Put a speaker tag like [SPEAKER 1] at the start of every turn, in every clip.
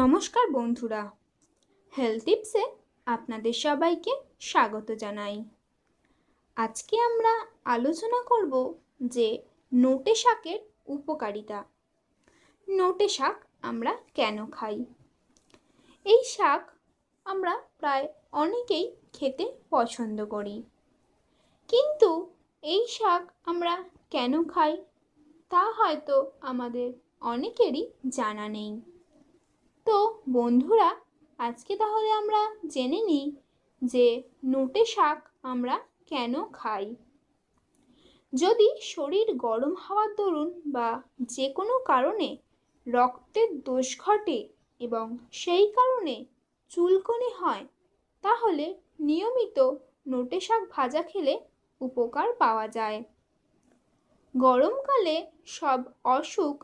[SPEAKER 1] নমস্কার বন্ধুরা হেলথ টিপসে আপনাদের সবাইকে স্বাগত জানাই আজকে আমরা আলোচনা করব যে নোটে শাকের উপকারিতা নোটে শাক আমরা কেন খাই এই শাক আমরা প্রায় অনেকেই খেতে পছন্দ করি কিন্তু এই শাক আমরা কেন খাই তা হয়তো আমাদের অনেকেরই জানা নেই বন্ধুরা আজকে তাহলে আমরা জেনে নিই যে নোটে শাক আমরা কেন খাই যদি শরীর গরম হওয়ার দরুন বা যে কোনো কারণে রক্তের দোষ ঘটে এবং সেই কারণে চুলকনি হয় তাহলে নিয়মিত নোটে শাক ভাজা খেলে উপকার পাওয়া যায় গরমকালে সব অসুখ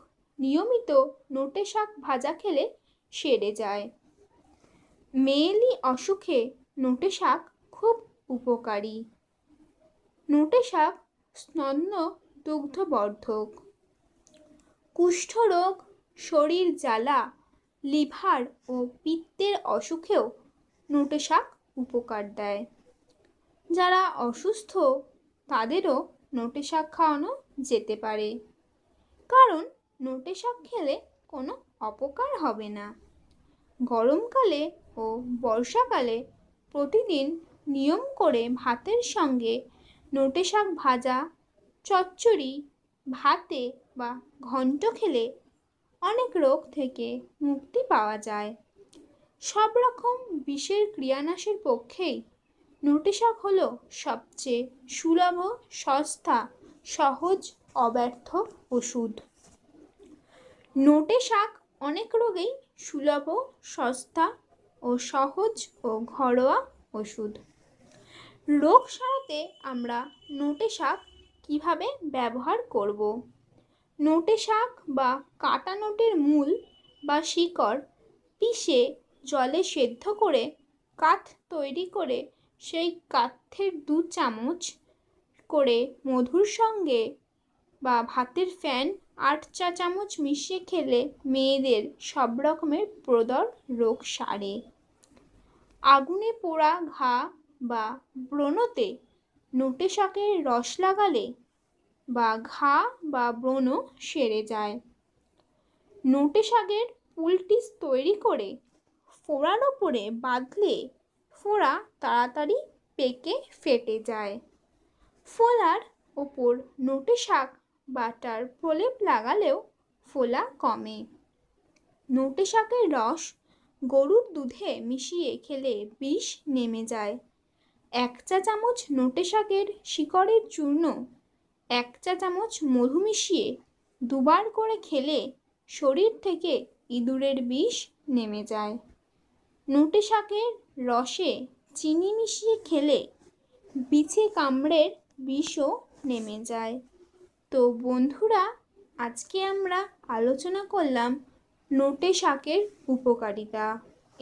[SPEAKER 1] নিয়মিত নোটে শাক ভাজা খেলে সেরে যায় মেয়েলি অসুখে নোটে শাক খুব উপকারী নোটে শাক স্নন্ন দুগ্ধবর্ধক কুষ্ঠরোগ শরীর জ্বালা লিভার ও পিত্তের অসুখেও নোটে শাক উপকার দেয় যারা অসুস্থ তাদেরও নোটে শাক খাওয়ানো যেতে পারে কারণ নোটে শাক খেলে কোনো অপকার হবে না গরমকালে ও বর্ষাকালে প্রতিদিন নিয়ম করে ভাতের সঙ্গে নোটে শাক ভাজা চচ্চড়ি ভাতে বা ঘন্ট খেলে অনেক রোগ থেকে মুক্তি পাওয়া যায় সব রকম বিষের ক্রিয়ানাশের পক্ষেই নোটে শাক হল সবচেয়ে সুলভ সস্তা সহজ অব্যর্থ ওষুধ নোটে শাক অনেক রোগেই সুলভ সস্তা ও সহজ ও ঘরোয়া ওষুধ রোগ সারাতে আমরা নোটে শাক কিভাবে ব্যবহার করব। নোটে শাক বা কাটা নোটের মূল বা শিকড় পিষে জলে সেদ্ধ করে কাঠ তৈরি করে সেই কাঠের দু চামচ করে মধুর সঙ্গে বা ভাতের ফ্যান আট চা চামচ মিশিয়ে খেলে মেয়েদের সব রকমের প্রদর রোগ সারে আগুনে পোড়া ঘা বা ব্রণতে নোটে শাকের রস লাগালে বা ঘা বা ব্রণ সেরে যায় নোটে শাকের পুলটিস তৈরি করে ফোড়ার ওপরে বাঁধলে ফোড়া তাড়াতাড়ি পেকে ফেটে যায় ফোলার ওপর নোটে শাক বাটার প্রলেপ লাগালেও ফোলা কমে নোটে শাকের রস গরুর দুধে মিশিয়ে খেলে বিষ নেমে যায় এক চা চামচ নোটে শাকের শিকড়ের চূর্ণ এক চা চামচ মধু মিশিয়ে দুবার করে খেলে শরীর থেকে ইঁদুরের বিষ নেমে যায় নোটে শাকের রসে চিনি মিশিয়ে খেলে বিছে কামড়ের বিষও নেমে যায় তো বন্ধুরা আজকে আমরা আলোচনা করলাম নোটে শাকের উপকারিতা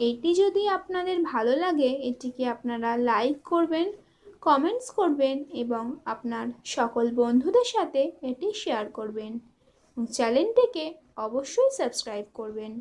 [SPEAKER 1] এটি যদি আপনাদের ভালো লাগে এটিকে আপনারা লাইক করবেন কমেন্টস করবেন এবং আপনার সকল বন্ধুদের সাথে এটি শেয়ার করবেন চ্যানেলটিকে অবশ্যই সাবস্ক্রাইব করবেন